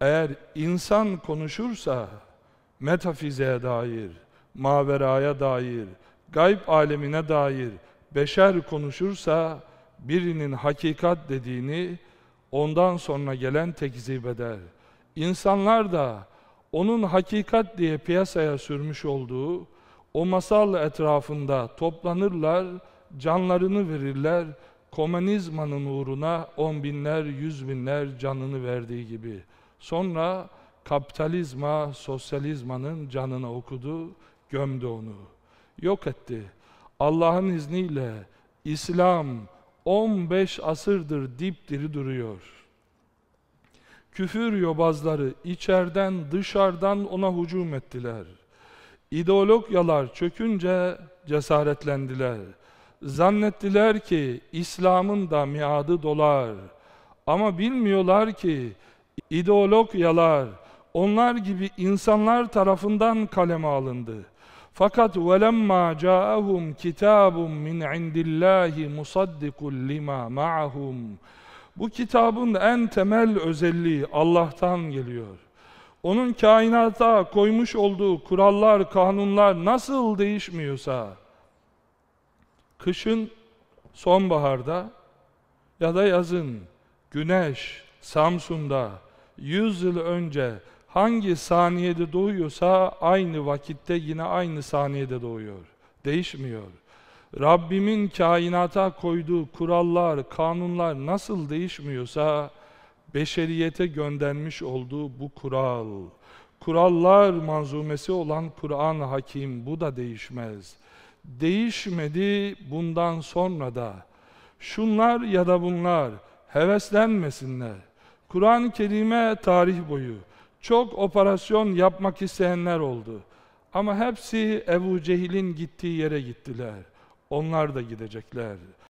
eğer insan konuşursa metafizeye dair, maveraya dair, gayb alemine dair beşer konuşursa birinin hakikat dediğini ondan sonra gelen tekzip eder. İnsanlar da onun hakikat diye piyasaya sürmüş olduğu o masal etrafında toplanırlar, canlarını verirler, komünizmanın uğruna on binler, yüz binler canını verdiği gibi.'' Sonra kapitalizma, sosyalizmanın canını okudu, gömdü onu. Yok etti. Allah'ın izniyle İslam 15 asırdır dipdiri duruyor. Küfür yobazları içerden dışarıdan ona hücum ettiler. İdeologyalar çökünce cesaretlendiler. Zannettiler ki İslam'ın da miadı dolar. Ama bilmiyorlar ki ideolog onlar gibi insanlar tarafından kaleme alındı. Fakat velemma ca'ahum kitabun min indillahi musaddikul lima ma'ahum. Bu kitabın en temel özelliği Allah'tan geliyor. Onun kainata koymuş olduğu kurallar, kanunlar nasıl değişmiyorsa kışın sonbaharda ya da yazın güneş Samsun'da 100 yıl önce hangi saniyede doğuyorsa aynı vakitte yine aynı saniyede doğuyor. Değişmiyor. Rabbimin kainata koyduğu kurallar, kanunlar nasıl değişmiyorsa beşeriyete göndermiş olduğu bu kural, kurallar manzumesi olan Kur'an-ı Hakim bu da değişmez. Değişmedi bundan sonra da. Şunlar ya da bunlar heveslenmesinler. Kur'an-ı Kerim'e tarih boyu çok operasyon yapmak isteyenler oldu. Ama hepsi Ebu Cehil'in gittiği yere gittiler. Onlar da gidecekler.